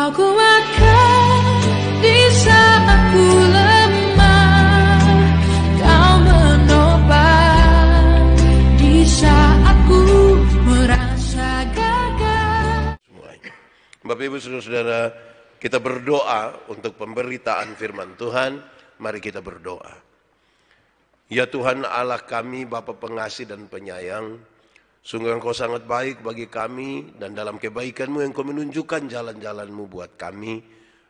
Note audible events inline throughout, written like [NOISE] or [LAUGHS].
Bapak Ibu Saudara-saudara kita berdoa untuk pemberitaan firman Tuhan Mari kita berdoa Ya Tuhan Allah kami Bapa pengasih dan penyayang Sungguh engkau sangat baik bagi kami dan dalam kebaikanmu kau menunjukkan jalan-jalanmu buat kami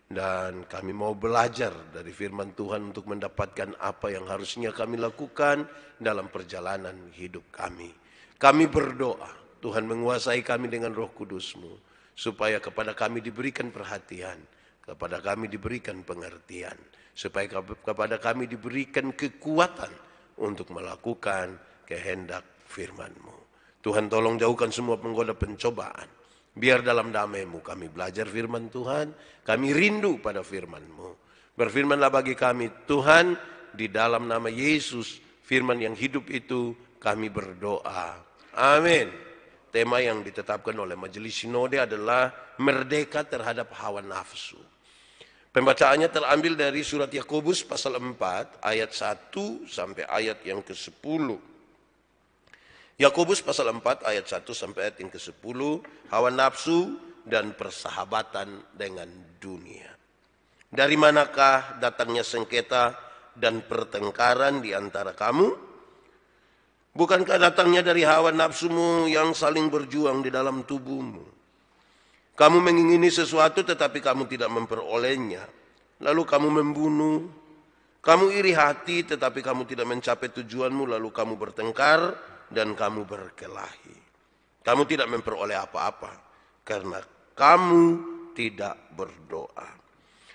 dan kami mau belajar dari firman Tuhan untuk mendapatkan apa yang harusnya kami lakukan dalam perjalanan hidup kami. Kami berdoa Tuhan menguasai kami dengan roh kudusmu supaya kepada kami diberikan perhatian, kepada kami diberikan pengertian, supaya kepada kami diberikan kekuatan untuk melakukan kehendak firman-Mu. Tuhan tolong jauhkan semua penggoda pencobaan. Biar dalam damai-Mu kami belajar firman Tuhan, kami rindu pada firman-Mu. Berfirmanlah bagi kami, Tuhan di dalam nama Yesus, firman yang hidup itu kami berdoa. Amin. Tema yang ditetapkan oleh Majelis Sinode adalah merdeka terhadap hawa nafsu. Pembacaannya terambil dari surat Yakobus pasal 4 ayat 1 sampai ayat yang ke-10. Yakobus pasal 4 ayat 1 sampai ayat yang ke-10, hawa nafsu dan persahabatan dengan dunia. Dari manakah datangnya sengketa dan pertengkaran di antara kamu? Bukankah datangnya dari hawa nafsumu yang saling berjuang di dalam tubuhmu? Kamu mengingini sesuatu tetapi kamu tidak memperolehnya. Lalu kamu membunuh. Kamu iri hati tetapi kamu tidak mencapai tujuanmu. Lalu kamu bertengkar dan kamu berkelahi. Kamu tidak memperoleh apa-apa karena kamu tidak berdoa.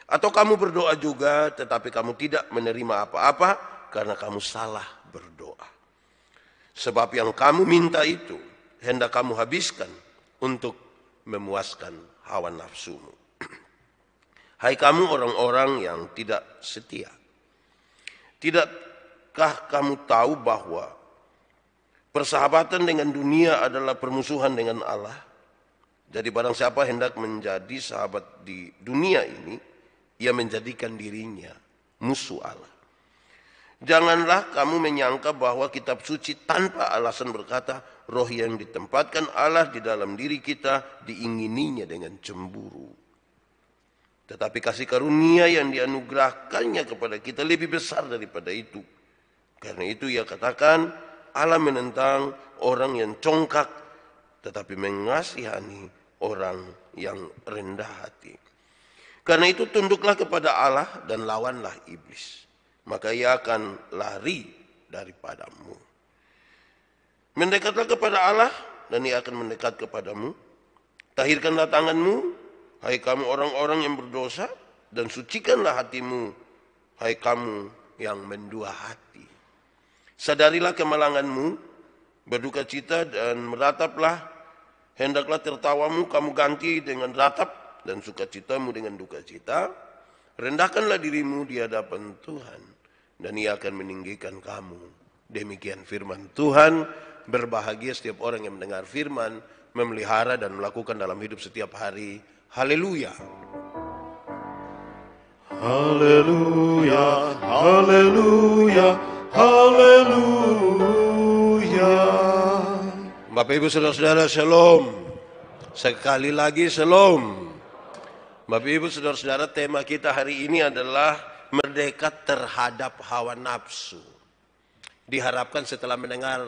Atau kamu berdoa juga tetapi kamu tidak menerima apa-apa karena kamu salah berdoa. Sebab yang kamu minta itu hendak kamu habiskan untuk memuaskan hawa nafsumu. [CLEARS THROAT] Hai kamu orang-orang yang tidak setia. Tidakkah kamu tahu bahwa Persahabatan dengan dunia adalah permusuhan dengan Allah. Jadi barang siapa hendak menjadi sahabat di dunia ini, ia menjadikan dirinya musuh Allah. Janganlah kamu menyangka bahwa kitab suci tanpa alasan berkata, roh yang ditempatkan Allah di dalam diri kita diingininya dengan cemburu. Tetapi kasih karunia yang dianugerahkannya kepada kita lebih besar daripada itu. Karena itu ia katakan, Allah menentang orang yang congkak tetapi mengasihani orang yang rendah hati. Karena itu tunduklah kepada Allah dan lawanlah iblis. Maka ia akan lari daripadamu. Mendekatlah kepada Allah dan ia akan mendekat kepadamu. Tahirkanlah tanganmu, hai kamu orang-orang yang berdosa, dan sucikanlah hatimu, hai kamu yang mendua hati. Sadarilah kemalanganmu, berduka cita dan merataplah, hendaklah tertawamu kamu ganti dengan ratap dan sukacitamu dengan duka cita. Rendahkanlah dirimu di hadapan Tuhan dan ia akan meninggikan kamu. Demikian firman Tuhan, berbahagia setiap orang yang mendengar firman, memelihara dan melakukan dalam hidup setiap hari. Haleluya. Haleluya, haleluya. Haleluya. Bapak Ibu Saudara-saudara Shalom. Sekali lagi Shalom. Bapak Ibu Saudara-saudara tema kita hari ini adalah merdeka terhadap hawa nafsu. Diharapkan setelah mendengar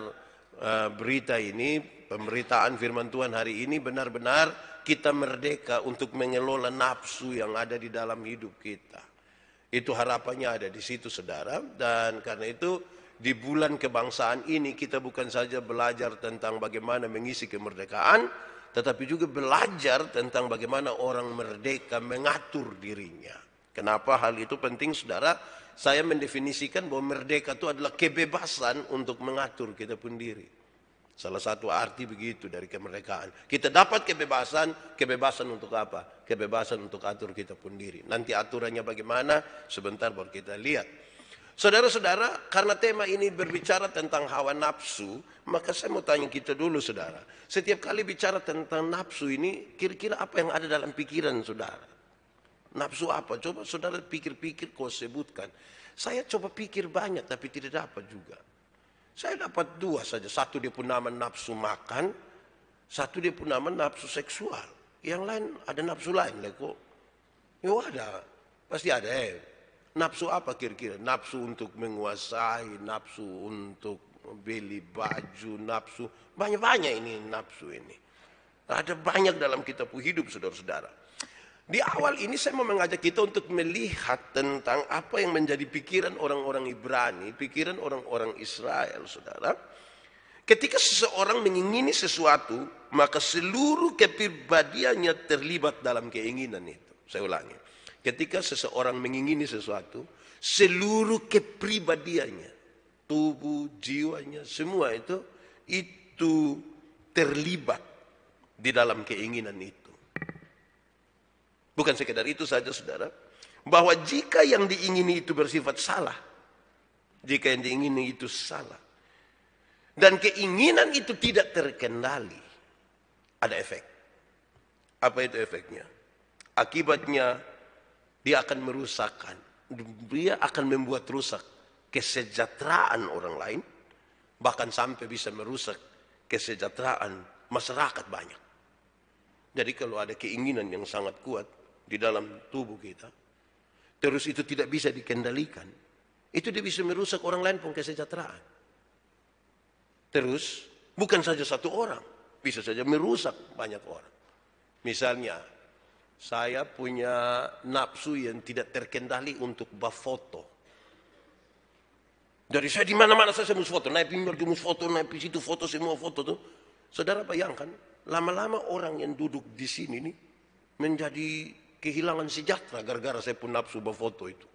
uh, berita ini, pemberitaan firman Tuhan hari ini benar-benar kita merdeka untuk mengelola nafsu yang ada di dalam hidup kita. Itu harapannya ada di situ saudara dan karena itu di bulan kebangsaan ini kita bukan saja belajar tentang bagaimana mengisi kemerdekaan tetapi juga belajar tentang bagaimana orang merdeka mengatur dirinya. Kenapa hal itu penting saudara? Saya mendefinisikan bahwa merdeka itu adalah kebebasan untuk mengatur kita pun diri. Salah satu arti begitu dari kemerdekaan. Kita dapat kebebasan, kebebasan untuk apa? Kebebasan untuk atur kita pun diri. Nanti aturannya bagaimana, sebentar baru kita lihat. Saudara-saudara, karena tema ini berbicara tentang hawa nafsu, maka saya mau tanya kita dulu saudara. Setiap kali bicara tentang nafsu ini, kira-kira apa yang ada dalam pikiran saudara? Nafsu apa? Coba saudara pikir-pikir kau sebutkan. Saya coba pikir banyak tapi tidak dapat juga. Saya dapat dua saja. Satu dia pun punama nafsu makan, satu dia pun punama nafsu seksual. Yang lain ada nafsu lain lah kok. Ya ada, pasti ada. Eh. Nafsu apa kira-kira? Nafsu untuk menguasai, nafsu untuk beli baju, nafsu. Banyak-banyak ini nafsu ini. Ada banyak dalam kita pun hidup saudara-saudara. Di awal ini saya mau mengajak kita untuk melihat tentang apa yang menjadi pikiran orang-orang Ibrani, pikiran orang-orang Israel, saudara. Ketika seseorang mengingini sesuatu, maka seluruh kepribadiannya terlibat dalam keinginan itu. Saya ulangi. Ketika seseorang mengingini sesuatu, seluruh kepribadiannya, tubuh, jiwanya, semua itu, itu terlibat di dalam keinginan itu. Bukan sekedar itu saja saudara. Bahwa jika yang diingini itu bersifat salah. Jika yang diingini itu salah. Dan keinginan itu tidak terkendali. Ada efek. Apa itu efeknya? Akibatnya dia akan merusakkan. Dia akan membuat rusak kesejahteraan orang lain. Bahkan sampai bisa merusak kesejahteraan masyarakat banyak. Jadi kalau ada keinginan yang sangat kuat, di dalam tubuh kita. Terus itu tidak bisa dikendalikan. Itu dia bisa merusak orang lain pun kesejahteraan. Terus bukan saja satu orang. Bisa saja merusak banyak orang. Misalnya saya punya nafsu yang tidak terkendali untuk berfoto. Dari saya di mana-mana saya, mau foto, naik pinggir di foto, naik di situ foto semua foto tuh. Saudara bayangkan, lama-lama orang yang duduk di sini nih menjadi kehilangan sejahtera gara-gara saya pun nafsu berfoto itu.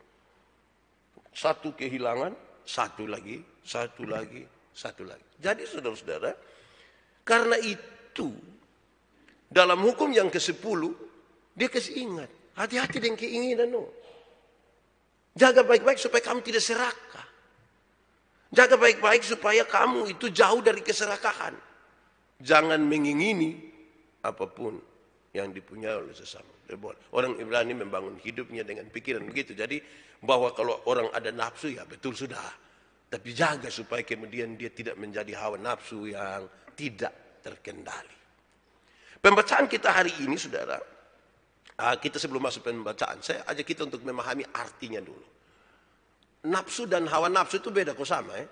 Satu kehilangan, satu lagi, satu lagi, satu lagi. Jadi saudara-saudara, karena itu dalam hukum yang ke-10 dia kasih ingat, hati-hati dengan keinginan no. Jaga baik-baik supaya kamu tidak serakah. Jaga baik-baik supaya kamu itu jauh dari keserakahan. Jangan mengingini apapun yang dipunyai oleh sesama. Orang Ibrani membangun hidupnya dengan pikiran begitu. Jadi bahwa kalau orang ada nafsu ya betul sudah. Tapi jaga supaya kemudian dia tidak menjadi hawa nafsu yang tidak terkendali. Pembacaan kita hari ini saudara, ah, kita sebelum masuk pembacaan, saya ajak kita untuk memahami artinya dulu. Nafsu dan hawa nafsu itu beda kok sama ya?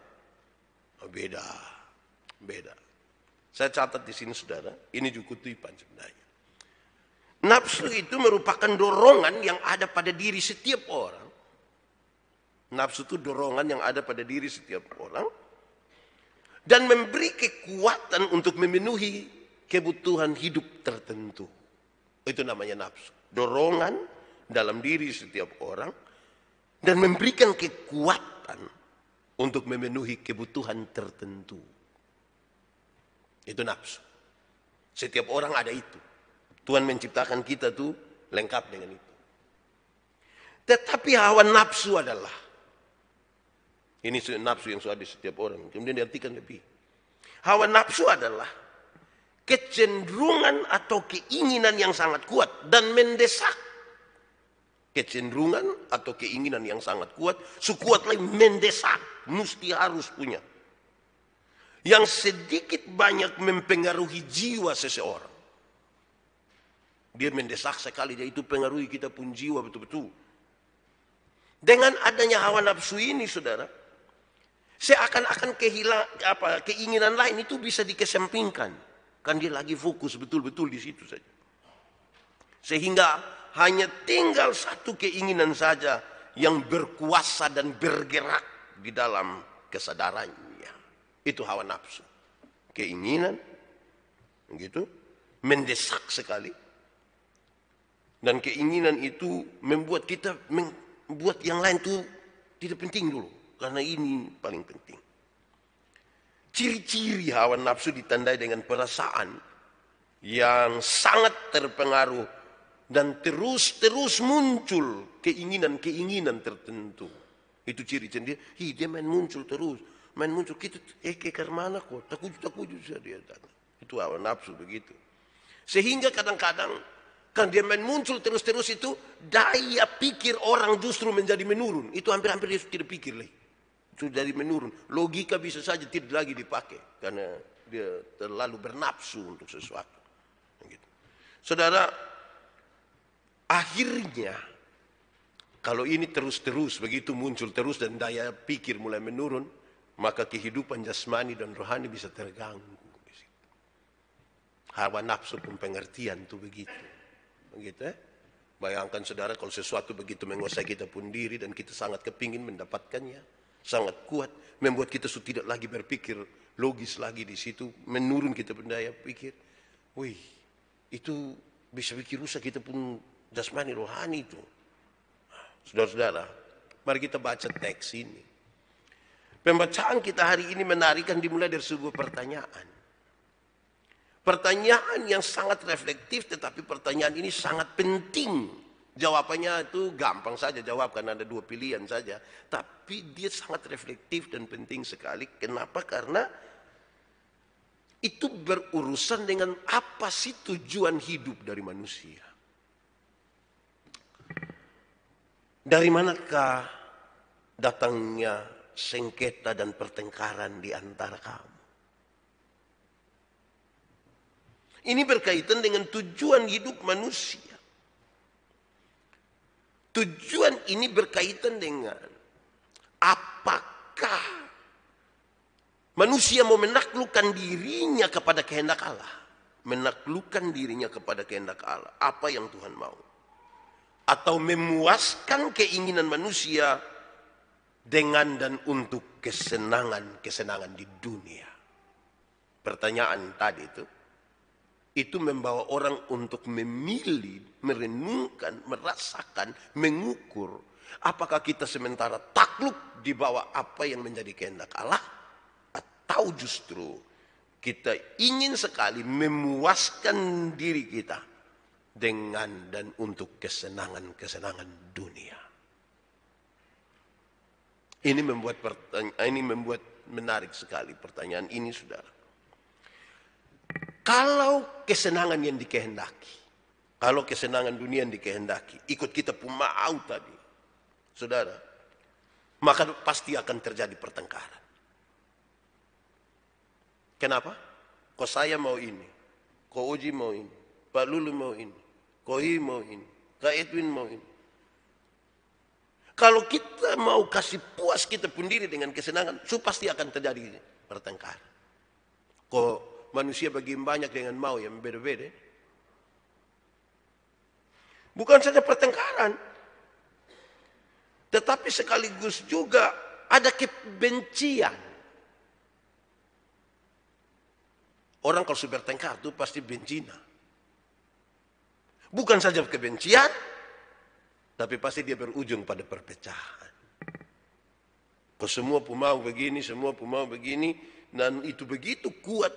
Beda, beda. Saya catat di sini saudara, ini juga tipan sebenarnya. Nafsu itu merupakan dorongan yang ada pada diri setiap orang. Nafsu itu dorongan yang ada pada diri setiap orang. Dan memberi kekuatan untuk memenuhi kebutuhan hidup tertentu. Itu namanya nafsu. Dorongan dalam diri setiap orang. Dan memberikan kekuatan untuk memenuhi kebutuhan tertentu. Itu nafsu. Setiap orang ada itu. Tuhan menciptakan kita tuh lengkap dengan itu. Tetapi hawa nafsu adalah ini nafsu yang sudah di setiap orang. Kemudian diartikan lebih. Hawa nafsu adalah kecenderungan atau keinginan yang sangat kuat dan mendesak. Kecenderungan atau keinginan yang sangat kuat, sekuat lagi mendesak, mesti harus punya. Yang sedikit banyak mempengaruhi jiwa seseorang. Dia mendesak sekali, dia itu pengaruhi kita pun jiwa betul-betul. Dengan adanya hawa nafsu ini, saudara, seakan-akan kehilangan apa keinginan lain itu bisa dikesampingkan. Kan dia lagi fokus betul-betul di situ saja. Sehingga hanya tinggal satu keinginan saja yang berkuasa dan bergerak di dalam kesadarannya. Itu hawa nafsu. Keinginan, gitu, mendesak sekali dan keinginan itu membuat kita membuat yang lain itu tidak penting dulu. Karena ini paling penting. Ciri-ciri hawa nafsu ditandai dengan perasaan yang sangat terpengaruh dan terus-terus muncul keinginan-keinginan tertentu. Itu ciri-ciri Hi, dia main muncul terus. Main muncul. Kita eh ke mana kok? Takut-takut saja dia datang. Itu hawa nafsu begitu. Sehingga kadang-kadang karena dia main muncul terus-terus itu, daya pikir orang justru menjadi menurun. Itu hampir-hampir dia tidak pikir lagi. Itu jadi menurun. Logika bisa saja tidak lagi dipakai. Karena dia terlalu bernafsu untuk sesuatu. Gitu. Saudara, akhirnya kalau ini terus-terus begitu muncul terus dan daya pikir mulai menurun, maka kehidupan jasmani dan rohani bisa terganggu. Hawa nafsu pun pengertian itu begitu. Begitu eh? Bayangkan saudara kalau sesuatu begitu menguasai kita pun diri dan kita sangat kepingin mendapatkannya. Sangat kuat. Membuat kita sudah tidak lagi berpikir logis lagi di situ. Menurun kita berdaya pikir. Wih, itu bisa bikin rusak kita pun jasmani rohani itu. Saudara-saudara, mari kita baca teks ini. Pembacaan kita hari ini menarik dimulai dari sebuah pertanyaan. Pertanyaan yang sangat reflektif tetapi pertanyaan ini sangat penting. Jawabannya itu gampang saja jawab karena ada dua pilihan saja. Tapi dia sangat reflektif dan penting sekali. Kenapa? Karena itu berurusan dengan apa sih tujuan hidup dari manusia. Dari manakah datangnya sengketa dan pertengkaran di antara kamu? Ini berkaitan dengan tujuan hidup manusia. Tujuan ini berkaitan dengan apakah manusia mau menaklukkan dirinya kepada kehendak Allah. Menaklukkan dirinya kepada kehendak Allah. Apa yang Tuhan mau. Atau memuaskan keinginan manusia dengan dan untuk kesenangan-kesenangan di dunia. Pertanyaan tadi itu itu membawa orang untuk memilih, merenungkan, merasakan, mengukur apakah kita sementara takluk di bawah apa yang menjadi kehendak Allah atau justru kita ingin sekali memuaskan diri kita dengan dan untuk kesenangan-kesenangan dunia. Ini membuat ini membuat menarik sekali pertanyaan ini, saudara. Kalau kesenangan yang dikehendaki, kalau kesenangan dunia yang dikehendaki, ikut kita pun mau tadi, saudara, maka pasti akan terjadi pertengkaran. Kenapa? Kok saya mau ini, kok Uji mau ini, Pak Lulu mau ini, kok Hi mau ini, Kak Edwin mau ini. Kalau kita mau kasih puas kita pun diri dengan kesenangan, itu pasti akan terjadi pertengkaran. Kok manusia bagi banyak dengan mau yang berbeda. Bukan saja pertengkaran, tetapi sekaligus juga ada kebencian. Orang kalau sudah bertengkar itu pasti bencina. Bukan saja kebencian, tapi pasti dia berujung pada perpecahan. Kau semua pemau begini, semua pemau begini, dan itu begitu kuat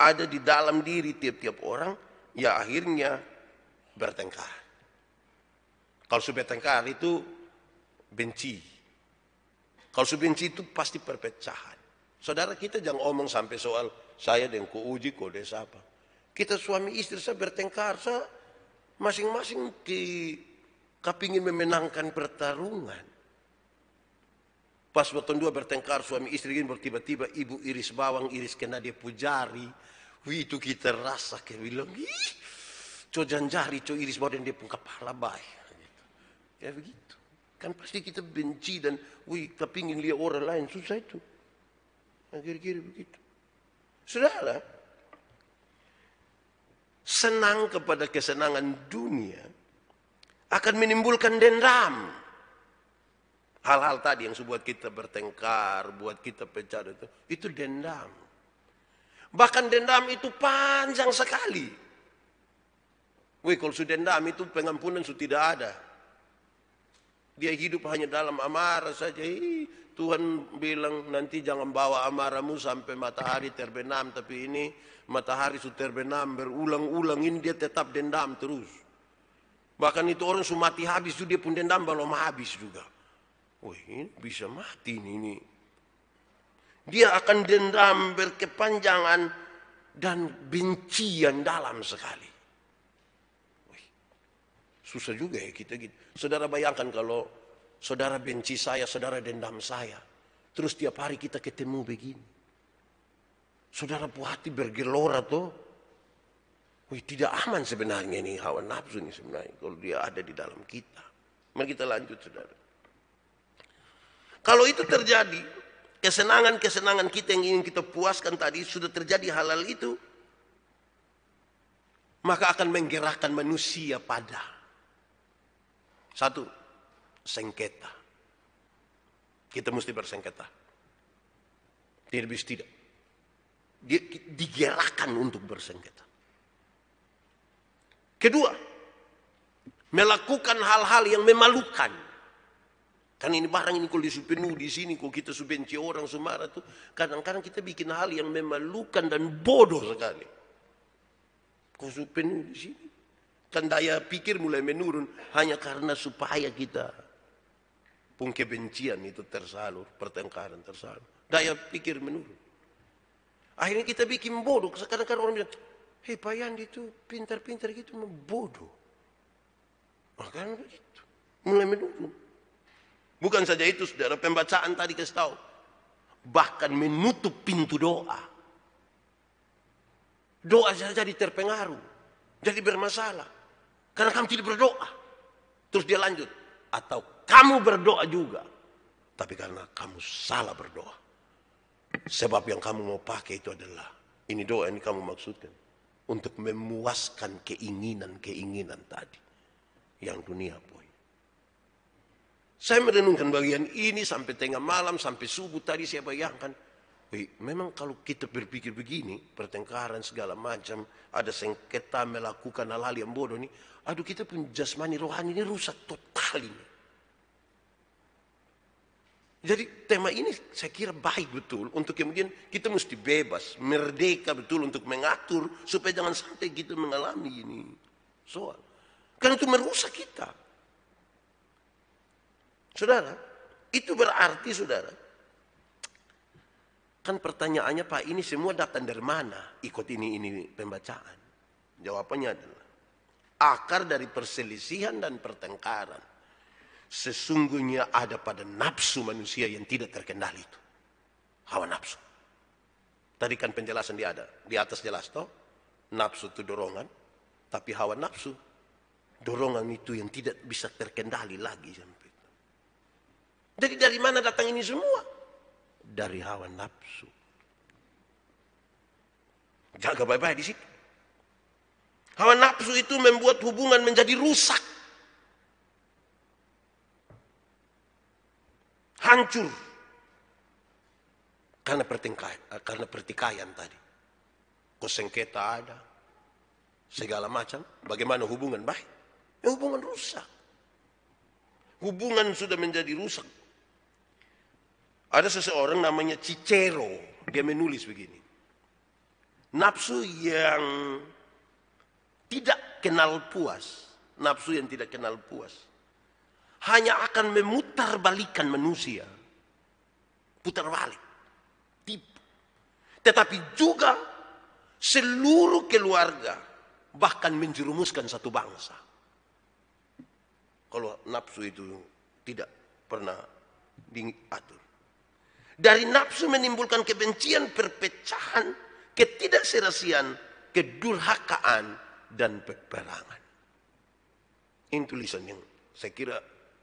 ada di dalam diri tiap-tiap orang, ya akhirnya bertengkar. Kalau sudah bertengkar itu benci. Kalau sudah benci itu pasti perpecahan. Saudara kita jangan omong sampai soal saya dan ku uji kode apa. Kita suami istri saya bertengkar, saya masing-masing di kepingin memenangkan pertarungan. Pas waktu dua bertengkar suami istri ini bertiba-tiba ibu iris bawang iris kena dia pujari. Wih itu kita rasa kita bilang ih co janjari co iris bawang dia pun kepala bay. Gitu. Ya begitu. Kan pasti kita benci dan wih kepingin lihat orang lain susah itu. Akhir-akhir begitu. Sudahlah. Senang kepada kesenangan dunia akan menimbulkan dendam. Hal-hal tadi yang buat kita bertengkar, buat kita pecah itu, itu dendam. Bahkan dendam itu panjang sekali. Wih, kalau sudah dendam itu pengampunan sudah tidak ada. Dia hidup hanya dalam amarah saja. Hi, Tuhan bilang nanti jangan bawa amarahmu sampai matahari terbenam. Tapi ini matahari sudah terbenam berulang-ulang. Ini dia tetap dendam terus. Bahkan itu orang sudah mati habis itu dia pun dendam belum habis juga. Wah ini bisa mati nih, ini. Dia akan dendam berkepanjangan dan benci yang dalam sekali. Wih, susah juga ya kita gitu. Saudara bayangkan kalau saudara benci saya, saudara dendam saya. Terus tiap hari kita ketemu begini. Saudara puas hati bergelora tuh. Wih, tidak aman sebenarnya ini hawa nafsu ini sebenarnya kalau dia ada di dalam kita. Mari kita lanjut saudara. Kalau itu terjadi, kesenangan-kesenangan kita yang ingin kita puaskan tadi sudah terjadi halal itu, maka akan menggerakkan manusia pada satu sengketa. Kita mesti bersengketa. Tidak bisa tidak. Digerakkan untuk bersengketa. Kedua, melakukan hal-hal yang memalukan kan ini barang ini kalau disupenu di sini, kalau kita subenci orang Sumara tuh, kadang-kadang kita bikin hal yang memalukan dan bodoh sekali. Kau supenu di sini. Kan daya pikir mulai menurun hanya karena supaya kita pun kebencian itu tersalur, pertengkaran tersalur. Daya pikir menurun. Akhirnya kita bikin bodoh. Sekarang kan orang bilang, hei Pak itu pintar-pintar gitu, membodoh Makanya begitu. Mulai menurun. Bukan saja itu saudara, pembacaan tadi kasih tahu. Bahkan menutup pintu doa. Doa saja jadi terpengaruh. Jadi bermasalah. Karena kamu tidak berdoa. Terus dia lanjut. Atau kamu berdoa juga. Tapi karena kamu salah berdoa. Sebab yang kamu mau pakai itu adalah. Ini doa yang kamu maksudkan. Untuk memuaskan keinginan-keinginan tadi. Yang dunia pun. Saya merenungkan bagian ini sampai tengah malam, sampai subuh tadi saya bayangkan. Wih, memang kalau kita berpikir begini, pertengkaran segala macam, ada sengketa melakukan hal-hal yang bodoh ini, aduh kita pun jasmani rohani ini rusak total ini. Jadi tema ini saya kira baik betul untuk kemudian kita mesti bebas, merdeka betul untuk mengatur supaya jangan sampai kita mengalami ini soal. Karena itu merusak kita. Saudara, itu berarti saudara. Kan pertanyaannya Pak ini semua datang dari mana? Ikut ini ini pembacaan. Jawabannya adalah akar dari perselisihan dan pertengkaran. Sesungguhnya ada pada nafsu manusia yang tidak terkendali itu. Hawa nafsu. Tadi kan penjelasan dia ada. Di atas jelas toh. Nafsu itu dorongan. Tapi hawa nafsu. Dorongan itu yang tidak bisa terkendali lagi sampai. Jadi dari mana datang ini semua? Dari hawa nafsu. Jaga baik-baik di situ. Hawa nafsu itu membuat hubungan menjadi rusak. Hancur. Karena, eh, karena pertikaian tadi. Kosengketa ada. Segala macam. Bagaimana hubungan baik? Ya hubungan rusak. Hubungan sudah menjadi rusak ada seseorang namanya Cicero, dia menulis begini. Nafsu yang tidak kenal puas, nafsu yang tidak kenal puas, hanya akan memutar balikan manusia. Putar balik. Tipu. Tetapi juga seluruh keluarga bahkan menjerumuskan satu bangsa. Kalau nafsu itu tidak pernah diatur. Dari nafsu menimbulkan kebencian, perpecahan, ketidakserasian, kedurhakaan, dan peperangan. Ini tulisan yang saya kira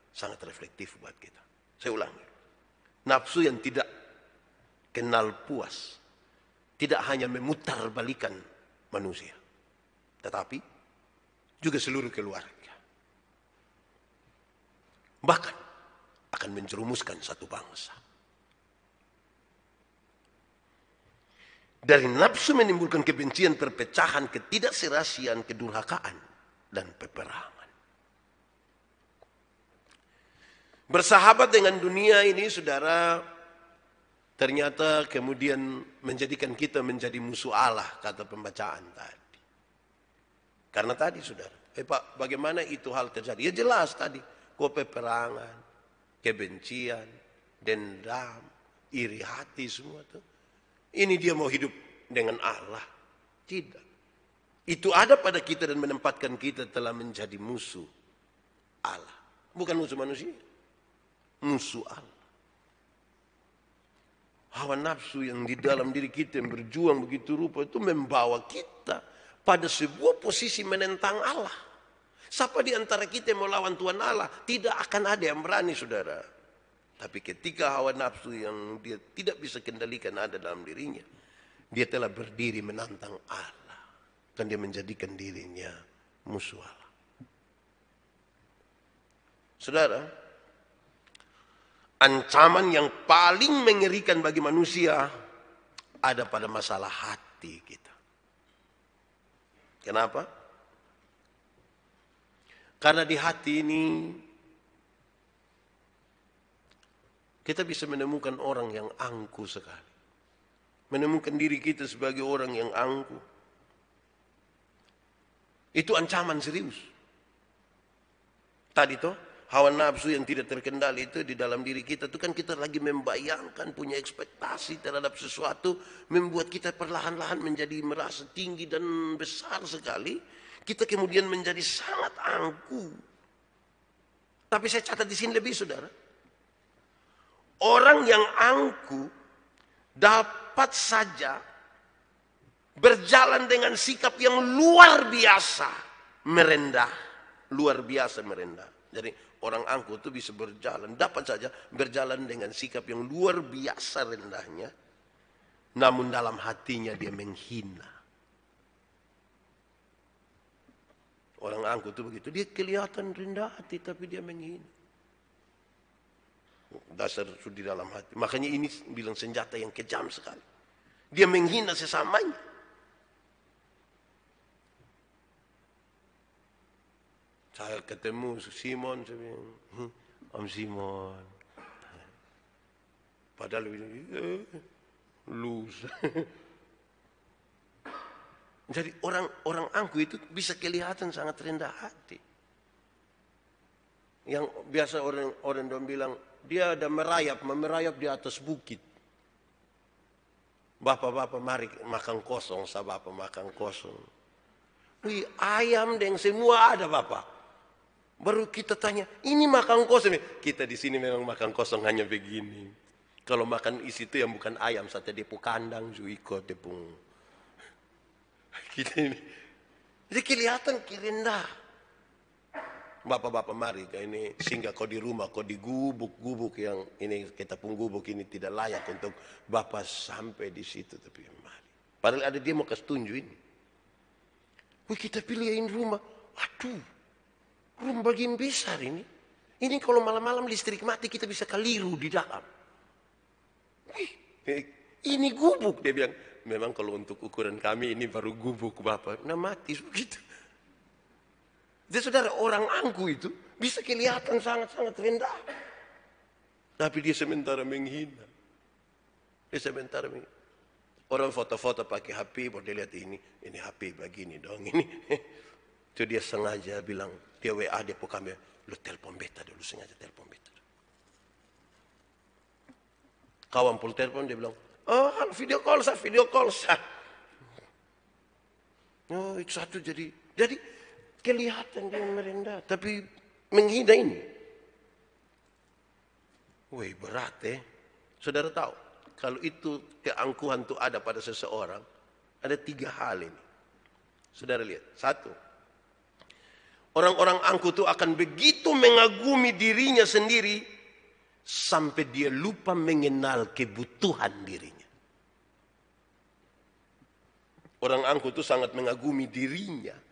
sangat reflektif buat kita. Saya ulangi. Nafsu yang tidak kenal puas. Tidak hanya memutar balikan manusia. Tetapi juga seluruh keluarga. Bahkan akan menjerumuskan satu bangsa. Dari nafsu menimbulkan kebencian, perpecahan, ketidakserasian, kedurhakaan, dan peperangan. Bersahabat dengan dunia ini, saudara, ternyata kemudian menjadikan kita menjadi musuh Allah, kata pembacaan tadi. Karena tadi, saudara, eh Pak, bagaimana itu hal terjadi? Ya jelas tadi, kok peperangan, kebencian, dendam, iri hati semua tuh. Ini dia mau hidup dengan Allah. Tidak. Itu ada pada kita dan menempatkan kita telah menjadi musuh Allah. Bukan musuh manusia. Musuh Allah. Hawa nafsu yang di dalam diri kita yang berjuang begitu rupa itu membawa kita pada sebuah posisi menentang Allah. Siapa di antara kita yang melawan Tuhan Allah? Tidak akan ada yang berani, saudara. Tapi ketika hawa nafsu yang dia tidak bisa kendalikan ada dalam dirinya, dia telah berdiri menantang Allah. Dan dia menjadikan dirinya musuh Allah. Saudara, ancaman yang paling mengerikan bagi manusia ada pada masalah hati kita. Kenapa? Karena di hati ini Kita bisa menemukan orang yang angku sekali. Menemukan diri kita sebagai orang yang angku. Itu ancaman serius. Tadi toh, hawa nafsu yang tidak terkendali itu di dalam diri kita itu kan kita lagi membayangkan punya ekspektasi terhadap sesuatu membuat kita perlahan-lahan menjadi merasa tinggi dan besar sekali kita kemudian menjadi sangat angku tapi saya catat di sini lebih saudara Orang yang angku dapat saja berjalan dengan sikap yang luar biasa merendah, luar biasa merendah. Jadi orang angku itu bisa berjalan, dapat saja berjalan dengan sikap yang luar biasa rendahnya, namun dalam hatinya dia menghina. Orang angku itu begitu, dia kelihatan rendah hati tapi dia menghina dasar sudi dalam hati. Makanya ini bilang senjata yang kejam sekali. Dia menghina sesamanya. Saya ketemu Simon, saya bilang, hmm, Om Simon. Padahal eh, lose. [LAUGHS] Jadi orang-orang angku itu bisa kelihatan sangat rendah hati. Yang biasa orang orang dong bilang dia ada merayap, memerayap di atas bukit. Bapak-bapak mari makan kosong, bapak makan kosong. Wih, ayam deng semua ada bapak. Baru kita tanya, ini makan kosong. Kita di sini memang makan kosong hanya begini. Kalau makan isi itu yang bukan ayam, sate depu kandang, juiko tepung. Kita ini. Jadi kelihatan kirindah. Bapak-bapak mari ini sehingga kau di rumah, kau di gubuk-gubuk yang ini kita pun gubuk ini tidak layak untuk Bapak sampai di situ tapi mari. Padahal ada dia mau kasih Wih kita pilihin rumah. Aduh, rumah bagian besar ini. Ini kalau malam-malam listrik mati kita bisa keliru di dalam. Wih, eh, ini gubuk dia bilang. Memang kalau untuk ukuran kami ini baru gubuk Bapak. Nah mati begitu. Jadi saudara orang angku itu bisa kelihatan sangat-sangat rendah. Tapi dia sementara menghina. Dia sementara menghina. Orang foto-foto pakai HP, mau dilihat ini, ini HP begini dong, ini. [LAUGHS] Itu dia sengaja bilang, dia WA, dia kami ya, lu telpon beta dulu, sengaja telpon beta. Kawan pun telpon, dia bilang, oh video call sah, video call sah. Oh, itu satu jadi, jadi Kelihatan dia merendah, tapi menghina ini. Wih berat eh. Saudara tahu, kalau itu keangkuhan itu ada pada seseorang, ada tiga hal ini. Saudara lihat, satu, orang-orang angkuh itu akan begitu mengagumi dirinya sendiri sampai dia lupa mengenal kebutuhan dirinya. Orang angkuh itu sangat mengagumi dirinya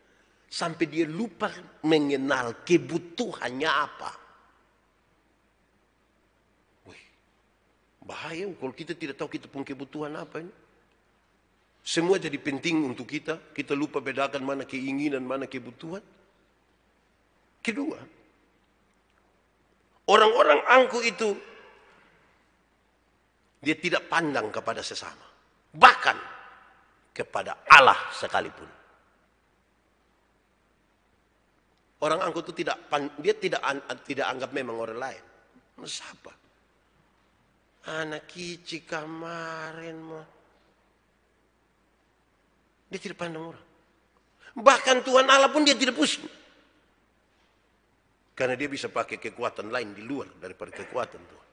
Sampai dia lupa mengenal kebutuhannya apa. Wih, bahaya kalau kita tidak tahu kita pun kebutuhan apa ini. Semua jadi penting untuk kita. Kita lupa bedakan mana keinginan, mana kebutuhan. Kedua, orang-orang angku itu dia tidak pandang kepada sesama, bahkan kepada Allah sekalipun. Orang angkut itu tidak dia tidak tidak anggap memang orang lain. Siapa? Anak kici kemarin mah. Dia tidak pandang orang. Bahkan Tuhan Allah pun dia tidak pusing. Karena dia bisa pakai kekuatan lain di luar daripada kekuatan Tuhan.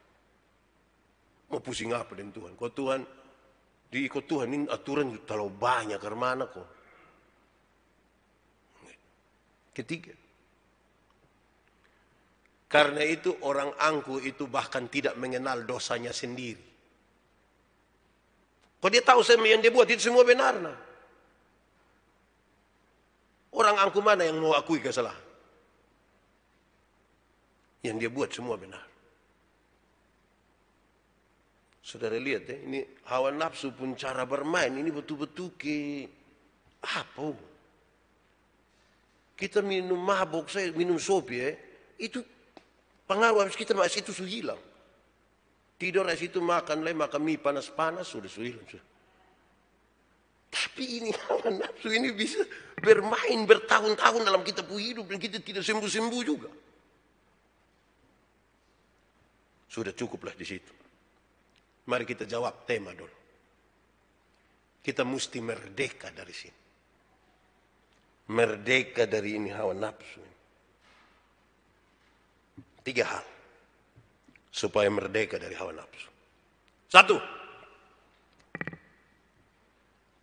Mau pusing apa dengan Tuhan? Kok Tuhan, diikut Tuhan ini aturan terlalu banyak, ke mana kok? Ketiga, karena itu orang angku itu bahkan tidak mengenal dosanya sendiri. Kok dia tahu semua yang dia buat itu semua benar. Nah. Orang angku mana yang mau akui kesalahan? Yang dia buat semua benar. Saudara lihat ya, ini hawa nafsu pun cara bermain ini betul-betul ke apa? Kita minum mabuk, saya minum sopi ya, itu Pengaruh habis kita habis itu sudah hilang. Tidur habis itu makan leh makan mie panas-panas sudah sudah hilang. Tapi ini hawa [LAUGHS] nafsu ini bisa bermain bertahun-tahun dalam kita pun hidup dan kita tidak sembuh-sembuh juga. Sudah cukuplah di situ. Mari kita jawab tema dulu. Kita mesti merdeka dari sini. Merdeka dari ini hawa nafsu Tiga hal. Supaya merdeka dari hawa nafsu. Satu.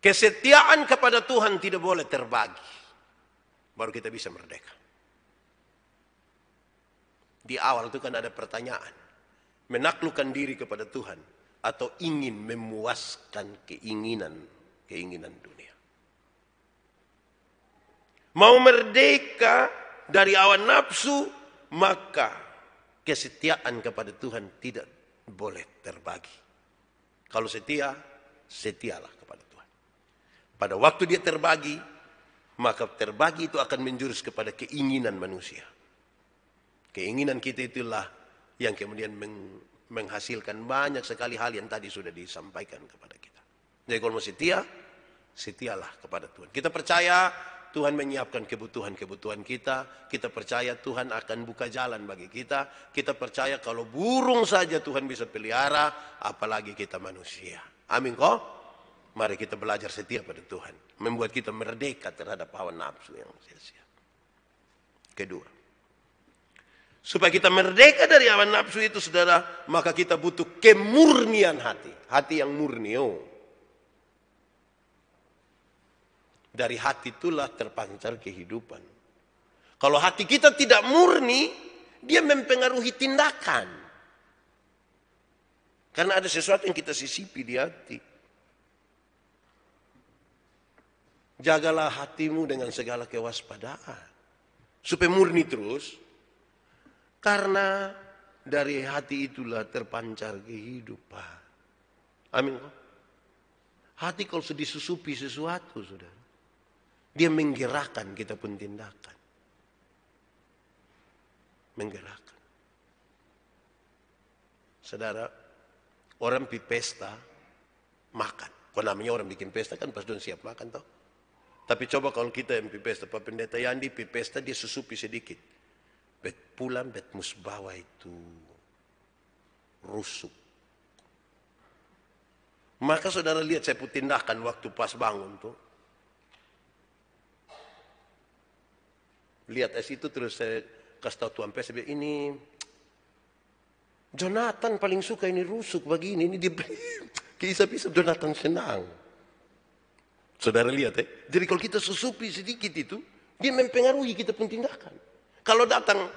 Kesetiaan kepada Tuhan tidak boleh terbagi. Baru kita bisa merdeka. Di awal itu kan ada pertanyaan. Menaklukkan diri kepada Tuhan. Atau ingin memuaskan keinginan. Keinginan dunia. Mau merdeka dari awan nafsu. Maka kesetiaan kepada Tuhan tidak boleh terbagi. Kalau setia, setialah kepada Tuhan. Pada waktu dia terbagi, maka terbagi itu akan menjurus kepada keinginan manusia. Keinginan kita itulah yang kemudian menghasilkan banyak sekali hal yang tadi sudah disampaikan kepada kita. Jadi kalau setia, setialah kepada Tuhan. Kita percaya Tuhan menyiapkan kebutuhan-kebutuhan kita. Kita percaya Tuhan akan buka jalan bagi kita. Kita percaya kalau burung saja Tuhan bisa pelihara, apalagi kita manusia. Amin kok? Mari kita belajar setia pada Tuhan. Membuat kita merdeka terhadap hawa nafsu yang sia-sia. Kedua. Supaya kita merdeka dari hawa nafsu itu saudara, maka kita butuh kemurnian hati. Hati yang murni. Oh. Dari hati itulah terpancar kehidupan. Kalau hati kita tidak murni, dia mempengaruhi tindakan. Karena ada sesuatu yang kita sisipi di hati. Jagalah hatimu dengan segala kewaspadaan. Supaya murni terus. Karena dari hati itulah terpancar kehidupan. Amin. Hati kalau sudah disusupi sesuatu, saudara. Dia menggerakkan kita pun tindakan. Menggerakkan. Saudara, orang di pesta makan. Kalau namanya orang bikin pesta kan pas don siap makan toh. Tapi coba kalau kita yang pesta, Pak Pendeta Yandi pesta dia susupi sedikit. Bet pulang, bet musbawa itu rusuk. Maka saudara lihat saya pun tindakan waktu pas bangun tuh. lihat es itu terus saya kasih tahu Tuan Pes, saya bilang, ini Jonathan paling suka ini rusuk begini, ini diberi kisah kisah Jonathan senang. Saudara lihat ya, eh? jadi kalau kita susupi sedikit itu, dia mempengaruhi kita pun tindakan. Kalau datang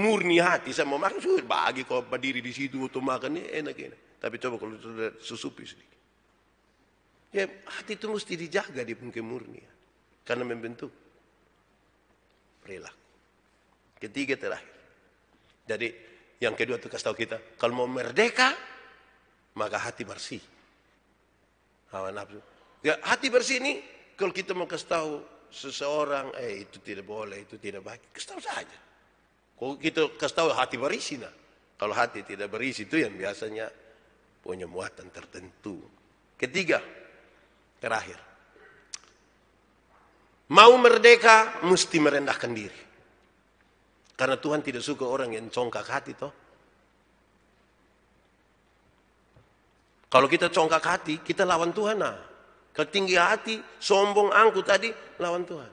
murni hati saya mau makan, sudah bagi kau berdiri di situ untuk makan, ya enak enak. Tapi coba kalau sudah susupi sedikit. Ya hati itu mesti dijaga di pun kemurnian. Karena membentuk perilaku. Ketiga terakhir. Jadi yang kedua itu kasih tahu kita, kalau mau merdeka, maka hati bersih. Hawa nafsu. Ya, hati bersih ini kalau kita mau kasih tahu seseorang, eh itu tidak boleh, itu tidak baik, kasih tahu saja. Kalau kita kasih tahu hati berisi, nah. Kalau hati tidak berisi itu yang biasanya punya muatan tertentu. Ketiga, terakhir, Mau merdeka, mesti merendahkan diri. Karena Tuhan tidak suka orang yang congkak hati toh. Kalau kita congkak hati, kita lawan Tuhan nah. Ketinggi hati, sombong, angku tadi, lawan Tuhan.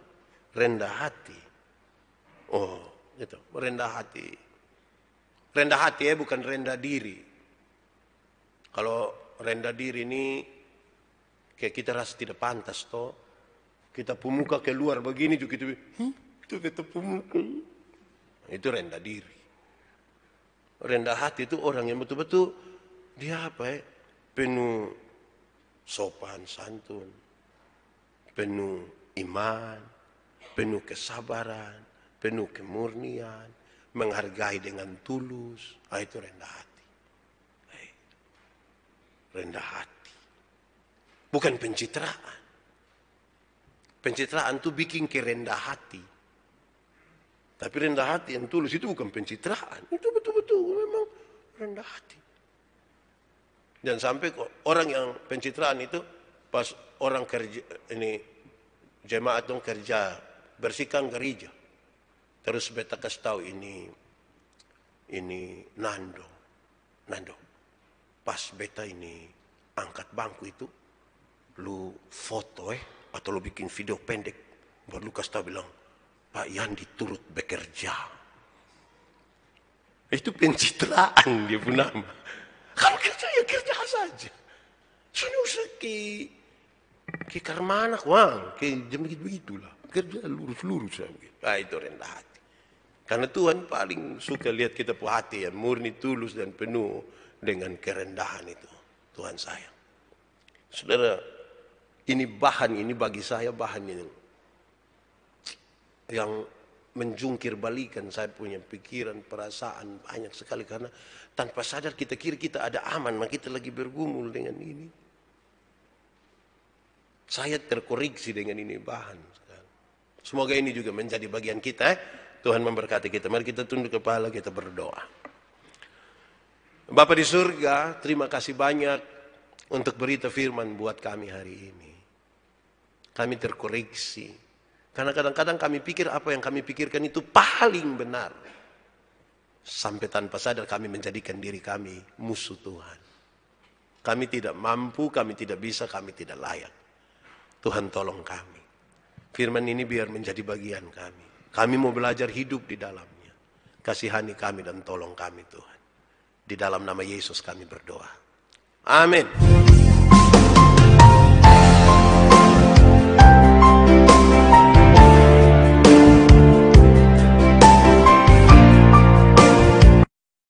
Rendah hati. Oh, gitu. Rendah hati. Rendah hati ya, bukan rendah diri. Kalau rendah diri ini, kayak kita rasa tidak pantas toh kita pemuka keluar begini juga kita, itu kita pemuka. Itu rendah diri. Rendah hati itu orang yang betul-betul dia apa ya? Penuh sopan santun, penuh iman, penuh kesabaran, penuh kemurnian, menghargai dengan tulus. Ah, itu rendah hati. Eh, rendah hati. Bukan pencitraan. Pencitraan itu bikin kerendah hati. Tapi rendah hati yang tulus itu bukan pencitraan. Itu betul-betul memang rendah hati. Dan sampai orang yang pencitraan itu pas orang kerja ini jemaat dong kerja bersihkan gereja. Terus beta kasih tahu ini ini Nando. Nando. Pas beta ini angkat bangku itu lu foto eh atau lo bikin video pendek buat lu kasta bilang Pak Yandi turut bekerja itu pencitraan dia pun nama kalau kerja ya kerja saja sini usah ke ke karmana kuang ke jam begitu begitulah kerja lurus lurus begitu ah itu rendah hati karena Tuhan paling suka lihat kita puas hati yang murni tulus dan penuh dengan kerendahan itu Tuhan sayang saudara ini bahan ini bagi saya bahan ini yang menjungkir balikan saya punya pikiran, perasaan banyak sekali karena tanpa sadar kita kira kita ada aman, maka kita lagi bergumul dengan ini. Saya terkoreksi dengan ini bahan. Semoga ini juga menjadi bagian kita. Eh. Tuhan memberkati kita. Mari kita tunduk kepala, kita berdoa. Bapak di surga, terima kasih banyak untuk berita firman buat kami hari ini. Kami terkoreksi. Karena kadang-kadang kami pikir apa yang kami pikirkan itu paling benar. Sampai tanpa sadar kami menjadikan diri kami musuh Tuhan. Kami tidak mampu, kami tidak bisa, kami tidak layak. Tuhan tolong kami. Firman ini biar menjadi bagian kami. Kami mau belajar hidup di dalamnya. Kasihani kami dan tolong kami Tuhan. Di dalam nama Yesus kami berdoa. Amin.